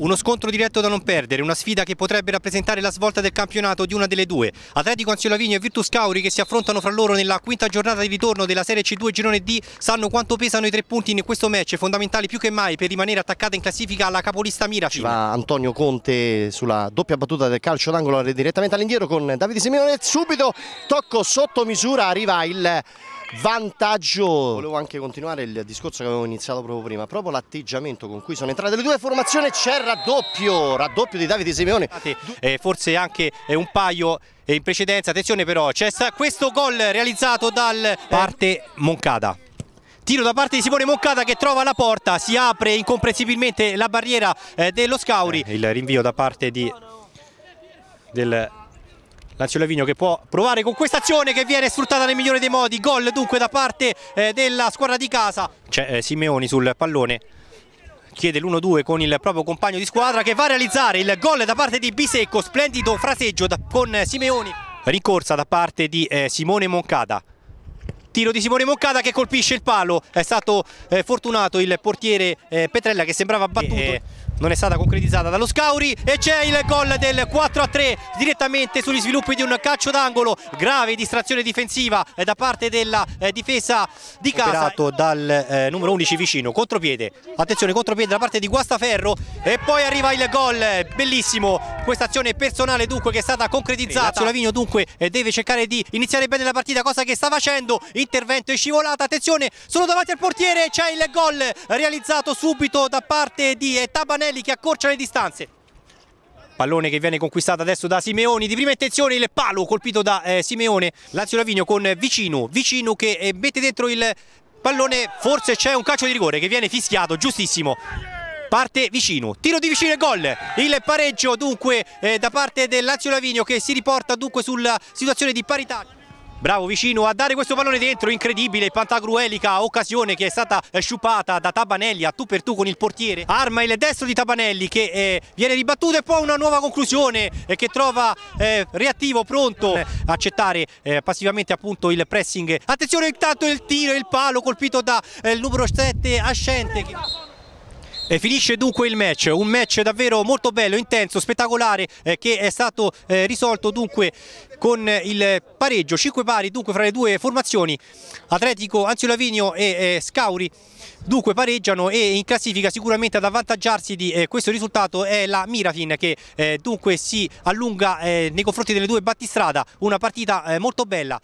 Uno scontro diretto da non perdere, una sfida che potrebbe rappresentare la svolta del campionato di una delle due. Atletico Anziolavigno e Virtus Cauri che si affrontano fra loro nella quinta giornata di ritorno della Serie C2 Girone D sanno quanto pesano i tre punti in questo match, fondamentali più che mai per rimanere attaccata in classifica alla capolista Miracin. Va Antonio Conte sulla doppia battuta del calcio d'angolo direttamente all'indietro con Davide Simeone, subito tocco sotto misura, arriva il vantaggio. Volevo anche continuare il discorso che avevo iniziato proprio prima, proprio l'atteggiamento con cui sono entrate le due formazioni, c'è il raddoppio, raddoppio di Davide Simeone. Eh, forse anche eh, un paio eh, in precedenza, attenzione però, c'è questo gol realizzato dal parte Moncada. Tiro da parte di Simone Moncada che trova la porta, si apre incomprensibilmente la barriera eh, dello Scauri. il rinvio da parte di, del Lazio Lavigno che può provare con questa azione che viene sfruttata nel migliore dei modi, gol dunque da parte eh, della squadra di casa. C'è eh, Simeoni sul pallone chiede l'1-2 con il proprio compagno di squadra che va a realizzare il gol da parte di Bisecco, splendido fraseggio da, con Simeoni. Ricorsa da parte di eh, Simone Moncada tiro di Simone Moccata che colpisce il palo è stato eh, fortunato il portiere eh, Petrella che sembrava battuto eh. non è stata concretizzata dallo Scauri e c'è il gol del 4 a 3 direttamente sugli sviluppi di un calcio d'angolo grave distrazione difensiva eh, da parte della eh, difesa di casa operato dal eh, numero 11 vicino contropiede attenzione contropiede da parte di Guastaferro e poi arriva il gol bellissimo questa azione personale dunque che è stata concretizzata Lavinio dunque deve cercare di iniziare bene la partita cosa che sta facendo intervento e scivolata attenzione solo davanti al portiere c'è il gol realizzato subito da parte di eh, Tabanelli che accorcia le distanze pallone che viene conquistato adesso da Simeoni di prima intenzione il palo colpito da eh, Simeone Lazio Lavinio con Vicino Vicino che eh, mette dentro il pallone forse c'è un calcio di rigore che viene fischiato giustissimo parte vicino, tiro di vicino e gol, il pareggio dunque eh, da parte del Lazio Lavinio che si riporta dunque sulla situazione di parità. Bravo vicino a dare questo pallone dentro, incredibile, Pantagruelica, occasione che è stata eh, sciupata da Tabanelli a tu per tu con il portiere. Arma il destro di Tabanelli che eh, viene ribattuto e poi una nuova conclusione eh, che trova eh, reattivo, pronto a accettare eh, passivamente appunto il pressing. Attenzione intanto il tiro il palo colpito dal eh, numero 7 Ascente. Che... E finisce dunque il match, un match davvero molto bello, intenso, spettacolare eh, che è stato eh, risolto dunque con il pareggio, 5 pari dunque fra le due formazioni, Atletico, Anzio Lavinio e eh, Scauri dunque pareggiano e in classifica sicuramente ad avvantaggiarsi di eh, questo risultato è la Mirafin che eh, dunque si allunga eh, nei confronti delle due battistrada, una partita eh, molto bella.